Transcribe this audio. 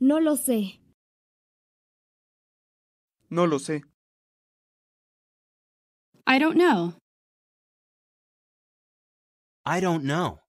No lo sé. No lo sé. I don't know. I don't know.